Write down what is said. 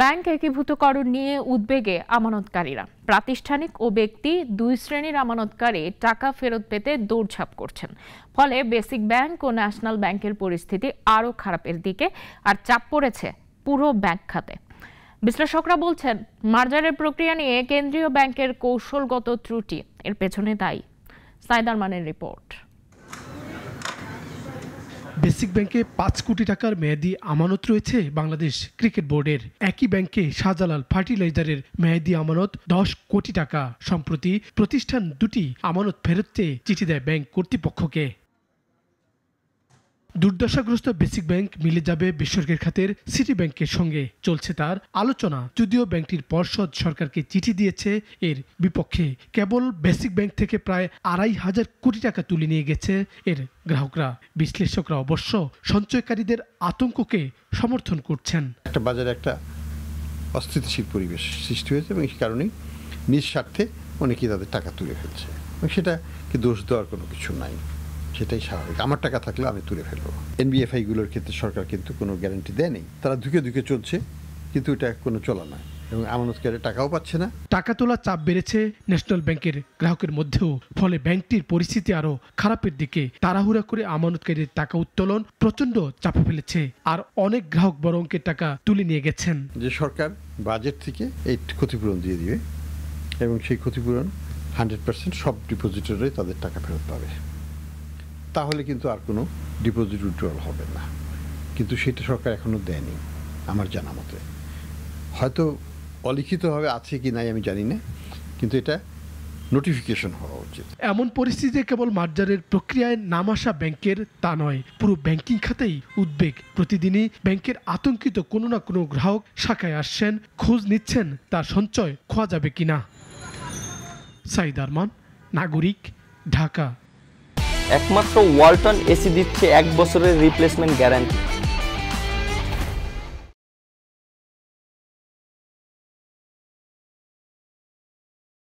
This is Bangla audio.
ব্যাংক একীভূতকরণ নিয়ে উদ্বেগে আমানতকারীরা প্রাতিষ্ঠানিক ও ব্যক্তি দুই শ্রেণীর আমানতকারী টাকা ফেরত পেতে দৌড়ঝাঁপ করছেন ফলে বেসিক ব্যাংক ও ন্যাশনাল ব্যাংকের পরিস্থিতি আরও খারাপের দিকে আর চাপ পড়েছে পুরো ব্যাংক খাতে বিশ্লেষকরা বলছেন মার্জারের প্রক্রিয়া নিয়ে কেন্দ্রীয় ব্যাংকের কৌশলগত ত্রুটি এর পেছনে দায়ী সাইদারমানের রিপোর্ট বেসিক ব্যাংকে পাঁচ কোটি টাকার মেয়াদি আমানত রয়েছে বাংলাদেশ ক্রিকেট বোর্ডের একই ব্যাংকে শাহজালাল ফার্টিলাইজারের মেয়াদি আমানত দশ কোটি টাকা সম্প্রতি প্রতিষ্ঠান দুটি আমানত ফেরত চেয়ে চিঠি দেয় ব্যাংক কর্তৃপক্ষকে দুর্দশাগ্রস্ত বেসিক ব্যাংক মিলে যাবে বেসরকারি খাতের সিটি ব্যাংকের সঙ্গে চলছে তার আলোচনা যদিও ব্যাংকটির পর্ষদ সরকারকে চিঠি দিয়েছে এর বিপক্ষে কেবল বেসিক ব্যাংক থেকে প্রায় আড়াই হাজার কোটি টাকা তুলে নিয়ে গেছে এর গ্রাহকরা বিশ্লেষকরা অবশ্য সঞ্চয়কারীদের আতঙ্ককে সমর্থন করছেন একটা বাজারে একটা অস্থিতিশীল পরিবেশ সৃষ্টি হয়েছে এবং এই কারণেই নিঃস্বার্থে অনেকেই তাদের টাকা তুলে ফেলছে এবং কি দোষ দেওয়ার কোনো কিছু নাই সেটাই স্বাভাবিক আমার টাকা থাকলে আমি তুলে ফেলবো এনবিএফআইগুলোর ক্ষেত্রে সরকার কিন্তু কোনো গ্যারান্টি দেয়নি তারা ধুকে ধুকে চলছে কিন্তু এটা কোনো চলা নয় এবং আমানতকারী টাকাও পাচ্ছে না টাকা তোলার চাপ বেড়েছে ন্যাশনাল ব্যাংকের গ্রাহকের মধ্যেও ফলে ব্যাংকটির পরিস্থিতি আরও খারাপের দিকে তাড়াহুড়া করে আমানতকারীর টাকা উত্তোলন প্রচণ্ড চাপে ফেলেছে আর অনেক গ্রাহক বড় অঙ্কের টাকা তুলে নিয়ে গেছেন যে সরকার বাজেট থেকে এই ক্ষতিপূরণ দিয়ে দিবে এবং সেই ক্ষতিপূরণ হান্ড্রেড পার্সেন্ট সব ডিপোজিটরে তাদের টাকা ফেরত পাবে তাহলে কিন্তু আর কোনো ডিপোজিট উইথড্রল হবে না কিন্তু সেটা সরকার এখনও দেয়নি আমার জানা মতে হয়তো অলিখিতভাবে আছে কি নাই আমি জানি না কিন্তু এটা নোটিফিকেশন হওয়া উচিত এমন পরিস্থিতিতে কেবল মার্জারের প্রক্রিয়ায় নাম আসা ব্যাংকের তা নয় পুরো ব্যাংকিং খাতেই উদ্বেগ প্রতিদিনই ব্যাংকের আতঙ্কিত কোনো না কোনো গ্রাহক শাখায় আসছেন খোঁজ নিচ্ছেন তার সঞ্চয় খোয়া যাবে কিনা সাইদ আরমান নাগরিক ঢাকা একমাত্র ওয়ালটন এসি দিচ্ছে এক বছরের রিপ্লেসমেন্ট গ্যারান্টি